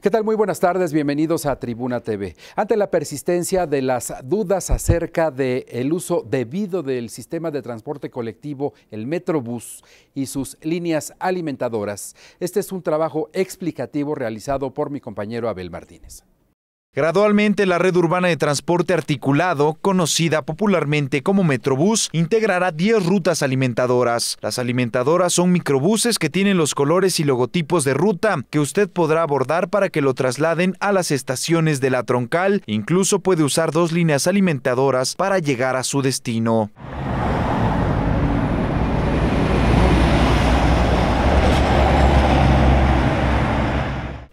¿Qué tal? Muy buenas tardes, bienvenidos a Tribuna TV. Ante la persistencia de las dudas acerca del el uso debido del sistema de transporte colectivo, el Metrobús, y sus líneas alimentadoras, este es un trabajo explicativo realizado por mi compañero Abel Martínez. Gradualmente, la red urbana de transporte articulado, conocida popularmente como Metrobús, integrará 10 rutas alimentadoras. Las alimentadoras son microbuses que tienen los colores y logotipos de ruta que usted podrá abordar para que lo trasladen a las estaciones de la troncal. Incluso puede usar dos líneas alimentadoras para llegar a su destino.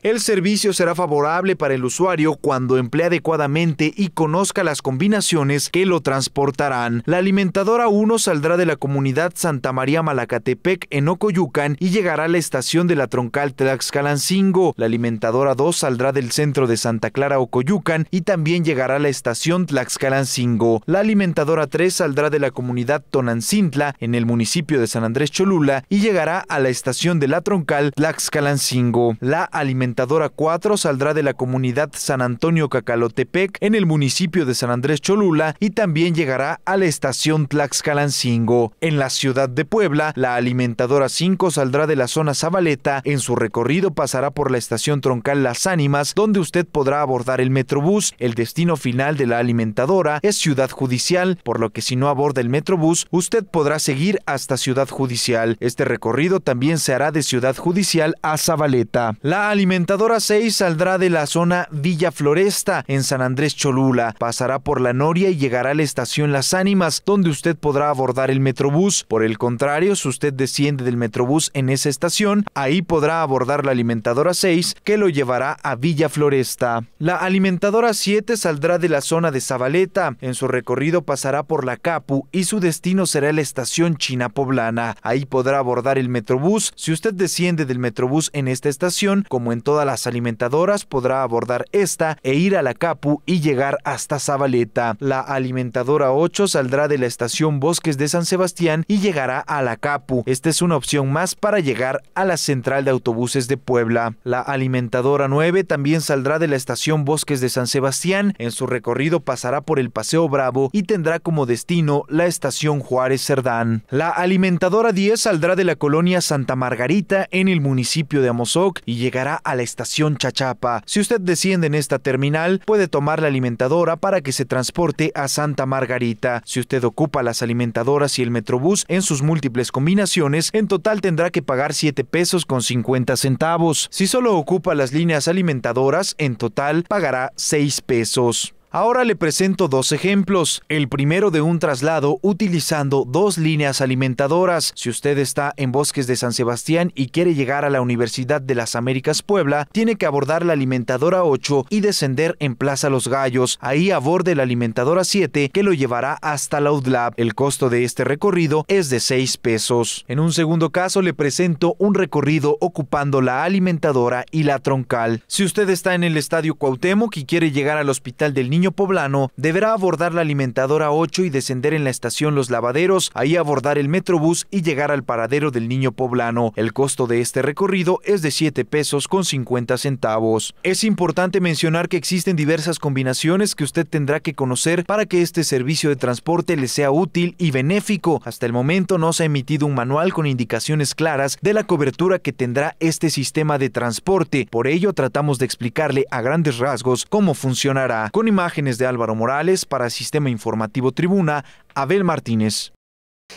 El servicio será favorable para el usuario cuando emplee adecuadamente y conozca las combinaciones que lo transportarán. La alimentadora 1 saldrá de la comunidad Santa María Malacatepec en Ocoyucan y llegará a la estación de la troncal Tlaxcalancingo. La alimentadora 2 saldrá del centro de Santa Clara Ocoyucan y también llegará a la estación Tlaxcalancingo. La alimentadora 3 saldrá de la comunidad Tonancintla en el municipio de San Andrés Cholula y llegará a la estación de la troncal Tlaxcalancingo. La alimentadora alimentadora 4 saldrá de la comunidad San Antonio Cacalotepec en el municipio de San Andrés Cholula y también llegará a la estación Tlaxcalancingo. En la ciudad de Puebla, la alimentadora 5 saldrá de la zona Zabaleta. En su recorrido pasará por la estación troncal Las Ánimas, donde usted podrá abordar el Metrobús. El destino final de la alimentadora es Ciudad Judicial, por lo que si no aborda el Metrobús, usted podrá seguir hasta Ciudad Judicial. Este recorrido también se hará de Ciudad Judicial a Zabaleta. La alimentadora Alimentadora 6 saldrá de la zona Villa Floresta en San Andrés Cholula, pasará por La Noria y llegará a la estación Las Ánimas, donde usted podrá abordar el Metrobús. Por el contrario, si usted desciende del Metrobús en esa estación, ahí podrá abordar la alimentadora 6 que lo llevará a Villa Floresta. La alimentadora 7 saldrá de la zona de Zabaleta, en su recorrido pasará por La Capu y su destino será la estación China Poblana. Ahí podrá abordar el Metrobús. Si usted desciende del Metrobús en esta estación, como en toda las alimentadoras podrá abordar esta e ir a la Capu y llegar hasta Zabaleta. La alimentadora 8 saldrá de la estación Bosques de San Sebastián y llegará a la Capu. Esta es una opción más para llegar a la central de autobuses de Puebla. La alimentadora 9 también saldrá de la estación Bosques de San Sebastián. En su recorrido pasará por el Paseo Bravo y tendrá como destino la estación Juárez Cerdán. La alimentadora 10 saldrá de la colonia Santa Margarita en el municipio de Amozoc y llegará a la estación Chachapa. Si usted desciende en esta terminal, puede tomar la alimentadora para que se transporte a Santa Margarita. Si usted ocupa las alimentadoras y el Metrobús en sus múltiples combinaciones, en total tendrá que pagar 7 pesos con 50 centavos. Si solo ocupa las líneas alimentadoras, en total pagará 6 pesos. Ahora le presento dos ejemplos. El primero de un traslado utilizando dos líneas alimentadoras. Si usted está en Bosques de San Sebastián y quiere llegar a la Universidad de las Américas Puebla, tiene que abordar la alimentadora 8 y descender en Plaza Los Gallos. Ahí aborde la alimentadora 7 que lo llevará hasta la UDLAB. El costo de este recorrido es de 6 pesos. En un segundo caso le presento un recorrido ocupando la alimentadora y la troncal. Si usted está en el Estadio Cuauhtémoc y quiere llegar al Hospital del Niño, niño poblano deberá abordar la alimentadora 8 y descender en la estación Los Lavaderos, ahí abordar el Metrobús y llegar al paradero del niño poblano. El costo de este recorrido es de 7 pesos con 50 centavos. Es importante mencionar que existen diversas combinaciones que usted tendrá que conocer para que este servicio de transporte le sea útil y benéfico. Hasta el momento no se ha emitido un manual con indicaciones claras de la cobertura que tendrá este sistema de transporte. Por ello tratamos de explicarle a grandes rasgos cómo funcionará. Con Imágenes de Álvaro Morales para Sistema Informativo Tribuna, Abel Martínez.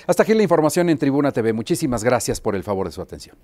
Hasta aquí la información en Tribuna TV. Muchísimas gracias por el favor de su atención.